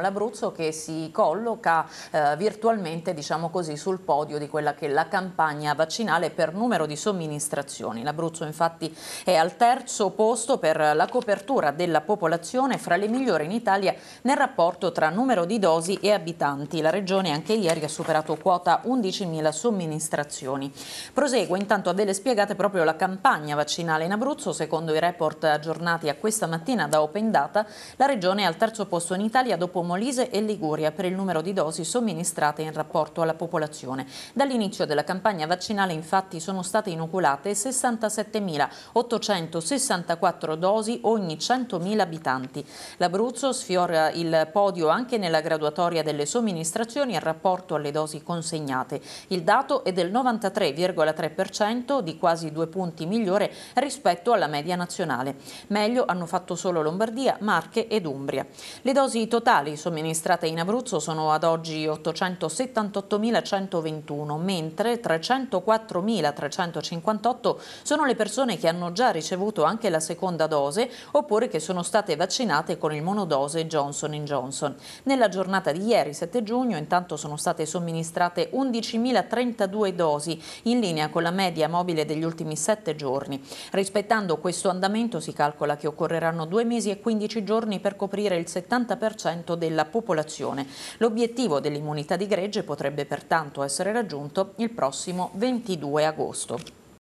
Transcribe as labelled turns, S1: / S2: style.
S1: L'Abruzzo che si colloca eh, virtualmente diciamo così, sul podio di quella che è la campagna vaccinale per numero di somministrazioni. L'Abruzzo infatti è al terzo posto per la copertura della popolazione fra le migliori in Italia nel rapporto tra numero di dosi e abitanti. La regione anche ieri ha superato quota 11.000 somministrazioni. Prosegue intanto a delle spiegate proprio la campagna vaccinale in Abruzzo. Secondo i report aggiornati a questa mattina da Open Data, la regione è al terzo posto in Italia dopo Molise e Liguria per il numero di dosi somministrate in rapporto alla popolazione. Dall'inizio della campagna vaccinale infatti sono state inoculate 67.864 dosi ogni 100.000 abitanti. L'Abruzzo sfiora il podio anche nella graduatoria delle somministrazioni in rapporto alle dosi consegnate. Il dato è del 93,3% di quasi due punti migliore rispetto alla media nazionale. Meglio hanno fatto solo Lombardia, Marche ed Umbria. Le dosi totali somministrate in Abruzzo sono ad oggi 878.121, mentre 304.358 sono le persone che hanno già ricevuto anche la seconda dose oppure che sono state vaccinate con il monodose Johnson Johnson. Nella giornata di ieri, 7 giugno, intanto sono state somministrate 11.032 dosi, in linea con la media mobile degli ultimi 7 giorni. Rispettando questo andamento si calcola che occorreranno 2 mesi e 15 giorni per coprire il 70% del della popolazione. L'obiettivo dell'immunità di gregge potrebbe pertanto essere raggiunto il prossimo 22 agosto.